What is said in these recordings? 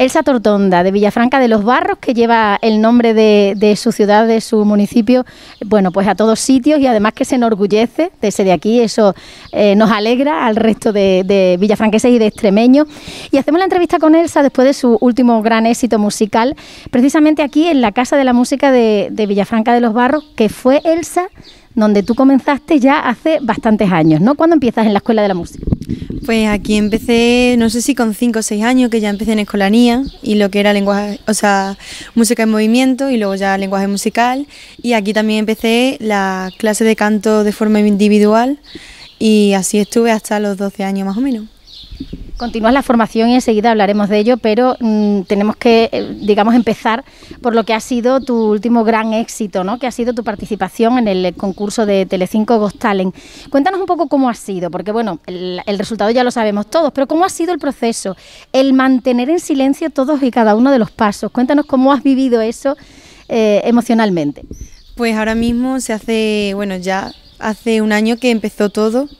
Elsa Tortonda, de Villafranca de los Barros, que lleva el nombre de, su ciudad, de su municipio, bueno, pues a todos sitios y además que se enorgullece de ser de aquí, eso eh, nos alegra al resto de, de villafranqueses y de extremeños. Y hacemos la entrevista con Elsa después de su último gran éxito musical, precisamente aquí en la Casa de la Música de, de Villafranca de los Barros, que fue Elsa donde tú comenzaste ya hace bastantes años, ¿no? ¿Cuándo empiezas en la Escuela de la Música? Pues aquí empecé, no sé si con 5 o 6 años, que ya empecé en escolanía y lo que era lenguaje, o sea, música en movimiento y luego ya lenguaje musical. Y aquí también empecé la clase de canto de forma individual y así estuve hasta los 12 años más o menos. Continúas la formación y enseguida hablaremos de ello, pero mm, tenemos que, eh, digamos, empezar por lo que ha sido tu último gran éxito, ¿no? Que ha sido tu participación en el concurso de Telecinco Ghost Talent. Cuéntanos un poco cómo ha sido, porque bueno, el, resultado ya lo sabemos todos, pero cómo ha sido el proceso, el mantener en silencio todos y cada uno de los pasos. Cuéntanos cómo has vivido eso eh, emocionalmente. Pues ahora mismo se hace, bueno, ya hace un año que empezó todo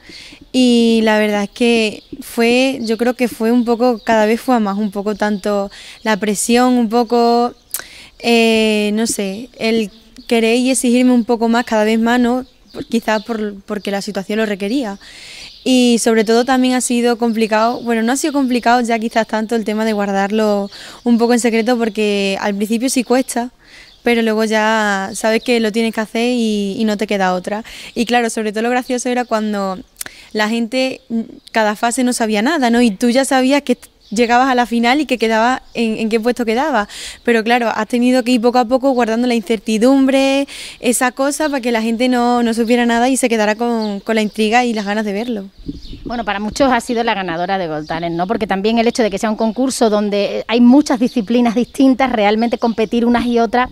y la verdad es que fue, yo creo que fue un poco, cada vez fue a más, un poco tanto la presión, un poco, eh, no sé, el querer y exigirme un poco más, cada vez más, ¿no? quizás por, porque la situación lo requería. Y sobre todo también ha sido complicado, bueno, no ha sido complicado ya quizás tanto el tema de guardarlo un poco en secreto porque al principio sí cuesta, pero luego ya sabes que lo tienes que hacer y, no te queda otra. Y claro, sobre todo lo gracioso era cuando la gente, mm, cada fase no sabía nada, ¿no? Y tú ya sabías que llegabas a la final y que quedaba en, qué puesto quedaba. Pero claro, has tenido que ir poco a poco guardando la incertidumbre, esa cosa, para que la gente no, supiera nada y se quedara con, con, la intriga y las ganas de verlo. Bueno, para muchos ha sido la ganadora de Gold ¿no? Porque también el hecho de que sea un concurso donde hay muchas disciplinas distintas, realmente competir unas y otras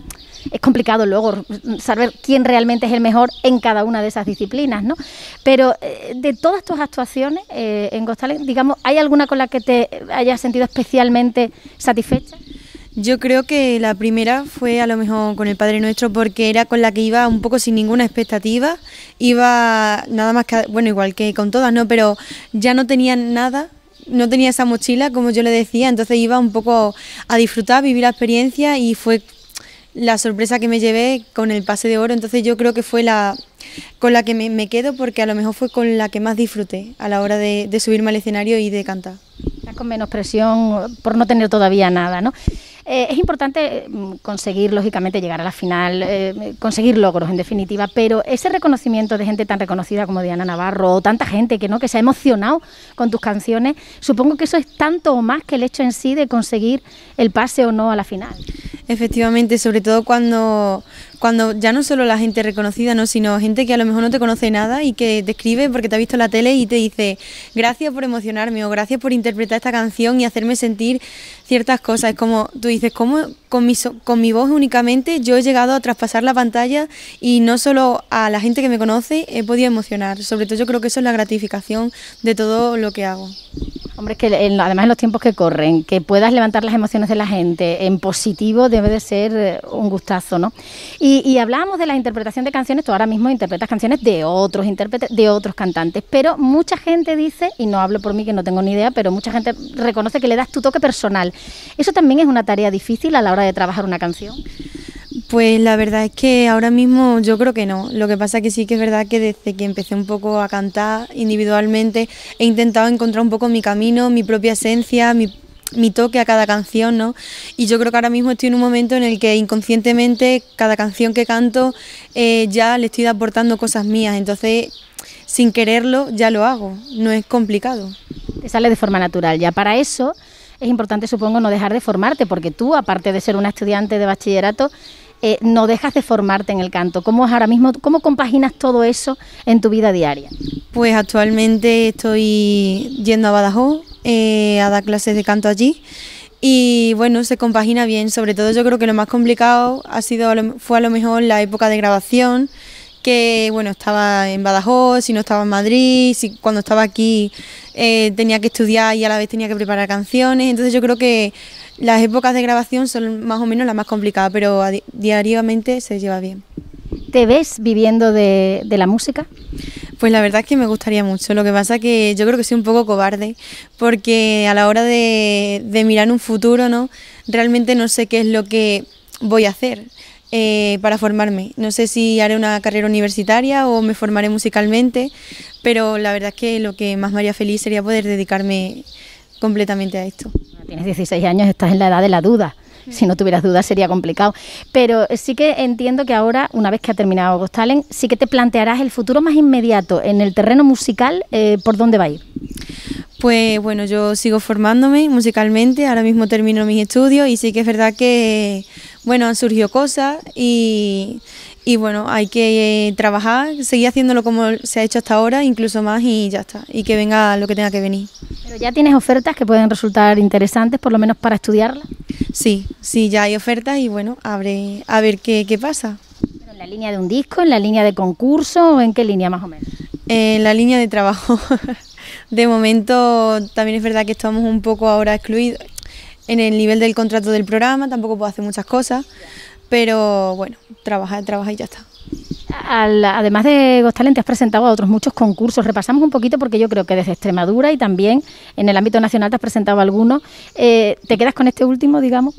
es complicado luego saber quién realmente es el mejor en cada una de esas disciplinas, ¿no? Pero eh, de todas tus actuaciones eh, en Gostales, digamos, ¿hay alguna con la que te hayas sentido especialmente satisfecha? Yo creo que la primera fue a lo mejor con el Padre Nuestro porque era con la que iba un poco sin ninguna expectativa, iba nada más que, bueno, igual que con todas, ¿no? Pero ya no tenía nada no tenía esa mochila, como yo le decía, entonces iba un poco a disfrutar, vivir la experiencia y fue la sorpresa que me llevé con el pase de oro, entonces yo creo que fue la con la que me, quedo porque a lo mejor fue con la que más disfruté a la hora de, subirme al escenario y de cantar. con menos presión por no tener todavía nada, ¿no? Eh, es importante mm, conseguir, lógicamente, llegar a la final, eh, conseguir logros, en definitiva, pero ese reconocimiento de gente tan reconocida como Diana Navarro o tanta gente que no que se ha emocionado con tus canciones, supongo que eso es tanto o más que el hecho en sí de conseguir el pase o no a la final. Efectivamente, sobre todo cuando, cuando ya no solo la gente reconocida, ¿no? sino gente que a lo mejor no te conoce nada y que te escribe porque te ha visto la tele y te dice gracias por emocionarme o gracias por interpretar esta canción y hacerme sentir ciertas cosas. Es como tú dices, ¿cómo con mi, con mi voz únicamente yo he llegado a traspasar la pantalla y no solo a la gente que me conoce he podido emocionar? Sobre todo yo creo que eso es la gratificación de todo lo que hago. Hombre, que además en los tiempos que corren, que puedas levantar las emociones de la gente en positivo debe de ser eh, un gustazo, ¿no? Y, y hablábamos de la interpretación de canciones, tú ahora mismo interpretas canciones de otros intérpretes, de otros cantantes, pero mucha gente dice, y no hablo por mí que no tengo ni idea, pero mucha gente reconoce que le das tu toque personal. ¿Eso también es una tarea difícil a la hora de trabajar una canción? Pues la verdad es que ahora mismo yo creo que no. Lo que pasa que sí que es verdad que desde que empecé un poco a cantar individualmente he intentado encontrar un poco mi camino, mi propia esencia, mi, toque a cada canción, ¿no? Y yo creo que ahora mismo estoy en un momento en el que inconscientemente cada canción que canto eh, ya le estoy aportando cosas mías. Entonces, sin quererlo, ya lo hago. No es complicado. sale de forma natural. Ya para eso es importante, supongo, no dejar de formarte, porque tú, aparte de ser una estudiante de bachillerato, eh, no dejas de formarte en el canto. ¿Cómo es ahora mismo, cómo compaginas todo eso en tu vida diaria? Pues actualmente estoy yendo a Badajoz eh, a dar clases de canto allí y bueno, se compagina bien. Sobre todo yo creo que lo más complicado ha sido, fue a lo mejor la época de grabación, que bueno, estaba en Badajoz, si no estaba en Madrid, si cuando estaba aquí eh, tenía que estudiar y a la vez tenía que preparar canciones. Entonces yo creo que las épocas de grabación son más o menos las más complicadas, pero diariamente se lleva bien. ¿Te ves viviendo de, la música? Pues la verdad es que me gustaría mucho. Lo que pasa es que yo creo que soy un poco cobarde, porque a la hora de, de mirar un futuro, ¿no? Realmente no sé qué es lo que voy a hacer. Eh, para formarme. No sé si haré una carrera universitaria o me formaré musicalmente, pero la verdad es que lo que más me haría feliz sería poder dedicarme completamente a esto. Tienes 16 años, estás en la edad de la duda. Mm. Si no tuvieras dudas sería complicado. Pero sí que entiendo que ahora, una vez que ha terminado Ghost sí que te plantearás el futuro más inmediato en el terreno musical, eh, ¿por dónde va a ir? Pues bueno, yo sigo formándome musicalmente, ahora mismo termino mis estudios y sí que es verdad que bueno, han surgido cosas y, y bueno, hay que eh, trabajar, seguir haciéndolo como se ha hecho hasta ahora, incluso más y ya está, y que venga lo que tenga que venir. Pero ya tienes ofertas que pueden resultar interesantes, por lo menos para estudiarla? Sí, sí, ya hay ofertas y bueno, abre, a ver qué, qué pasa. ¿En la línea de un disco, en la línea de concurso o en qué línea más o menos? En la línea de trabajo. de momento también es verdad que estamos un poco ahora excluidos en el nivel del contrato del programa, tampoco puedo hacer muchas cosas, pero bueno, trabajar, trabajar y ya está. además de Gostalent, te has presentado a otros muchos concursos. Repasamos un poquito porque yo creo que desde Extremadura y también en el ámbito nacional te has presentado algunos. Eh, ¿Te quedas con este último, digamos?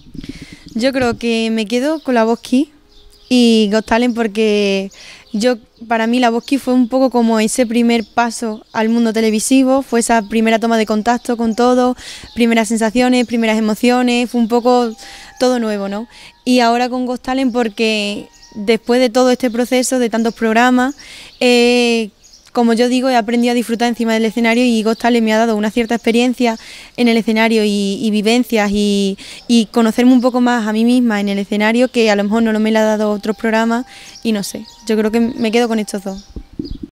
Yo creo que me quedo con la voz aquí y Gostalent porque yo, para mí, la Bosque fue un poco como ese primer paso al mundo televisivo, fue esa primera toma de contacto con todo, primeras sensaciones, primeras emociones, fue un poco todo nuevo, ¿no? Y ahora con Ghost porque después de todo este proceso, de tantos programas, eh, como yo digo, he aprendido a disfrutar encima del escenario y le me ha dado una cierta experiencia en el escenario y, vivencias y, conocerme un poco más a mí misma en el escenario que a lo mejor no me lo ha dado otros programas y no sé, yo creo que me quedo con estos dos.